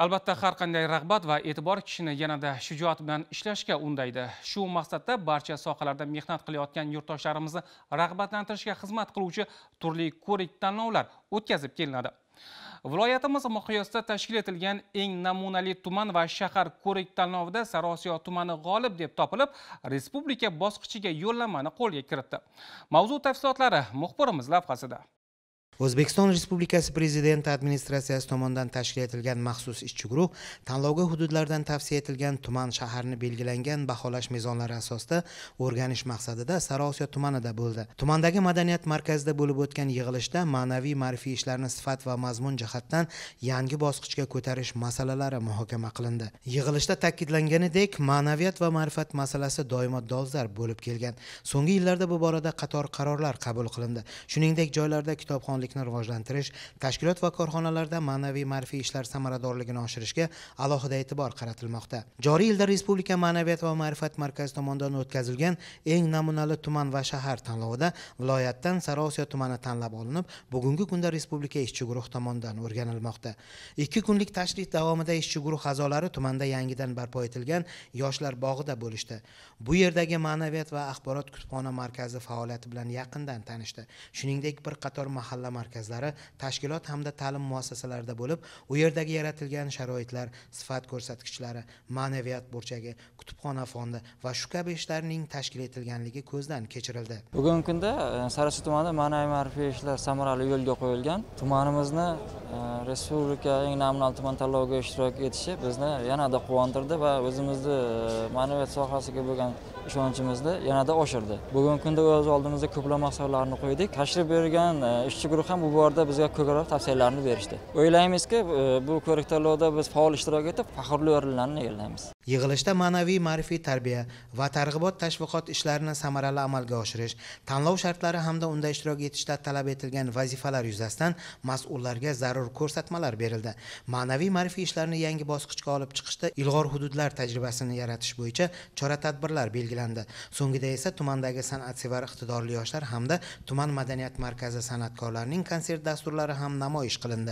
albatta har qanday rag'bat va e'tibor kishini yanada shijoat bilan ishlashga undaydi shu maqsadda barcha sohalarda mehnat qilayotgan yurtdoshlarimizni rag'batlantirishga xizmat qiluvchi turli ko'rik tanlovlar o'tkazib kelinadi viloyatimiz miqyosida tashkil etilgan eng namunali tuman va shahar ko'rik tanlovida sarosiyo tumani g'olib deb topilib respublika bosqichiga yo'llanmani qo'lga kiritdi mavzu tafsilotlari muxbirimiz lavhasida o'zbekiston respublikasi prezidenti administratsiyasi tomonidan tashkil etilgan maxsus ishchi guruh tanlovga hududlardan tavsiya etilgan tuman shaharni belgilangan baholash mezonlari asosida o'rganish maqsadida sariosiyo tumanida bo'ldi tumandagi madaniyat markazida bo'lib o'tgan yig'ilishda ma'naviy ma'rifiy ishlarni sifat va mazmun jihatdan yangi bosqichga ko'tarish masalalari muhokama qilindi yig'ilishda ta'kidlanganidek ma'naviyat va ma'rifat masalasi doimo dolzarb bo'lib kelgan so'nggi yillarda bu borada qator qarorlar qabul qilindi shuningdek joylarda kitobxonlik hamkorlikni rivojlantirish tashkilot va korxonalarda ma'naviy ma'rifiy ishlar samaradorligini oshirishga alohida e'tibor qaratilmoqda joriy yilda respublika ma'naviyat va ma'rifat markazi tomonidan o'tkazilgan eng namunali tuman va shahar tanlovida viloyatdan sariosiyo tumani tanlab olinib bugungi kunda respublika ishchi guruh tomonidan o'rganilmoqda ikki kunlik tashrif davomida ishchi guruh a'zolari tumanda yangidan barpo etilgan yoshlar bog'ida bo'lishdi bu yerdagi ma'naviyat va axborot kutubxona markazi faoliyati bilan yaqindan tanishdi shuningdek bir qator mahalla markazlari tashkilot hamda ta'lim muassasalarida bo'lib u yerdagi yaratilgan sharoitlar sifat ko'rsatkichlari ma'naviyat burchagi kutubxona fondi va shu kabi ishlarning tashkil etilganligi ko'zdan kechirildi bugungi kunda e, sarisu tumanida ma'naviy ma'rifiy ishlar samarali yo'lga qo'yilgan tumanimizni e, respublika eng nominal tuman tanloviga ishtirok etishi bizni yanada quvontirdi va o'zimizni e, ma'naviyat sohasiga bo'lgan ishonchimizni yanada oshirdi bugungi kunda o'z oldimizga ko'plab maqsadlarni qo'ydik tashrif buyurgan ishchi guruh guruhi ham bu borada bizga ko'proq tavsiyalarni berishdi o'ylaymizki bu e, ko'rik tanlovda biz faol ishtirok etib faxrli o'rinlarni egallaymiz yig'ilishda ma'naviy ma'rifiy tarbiya va targ'ibot tashviqot ishlarini samarali amalga oshirish tanlov shartlari hamda unda ishtirok etishda talab etilgan vazifalar yuzasidan mas'ullarga zarur ko'rsatmalar berildi ma'naviy ma'rifiy ishlarni yangi bosqichga olib chiqishda ilg'or hududlar tajribasini yaratish bo'yicha chora tadbirlar belgilandi so'ngida esa tumandagi san'atsevar iqtidorli yoshlar hamda tuman madaniyat markazi san'atkorlari ularning konsert dasturlari ham namoyish qilindi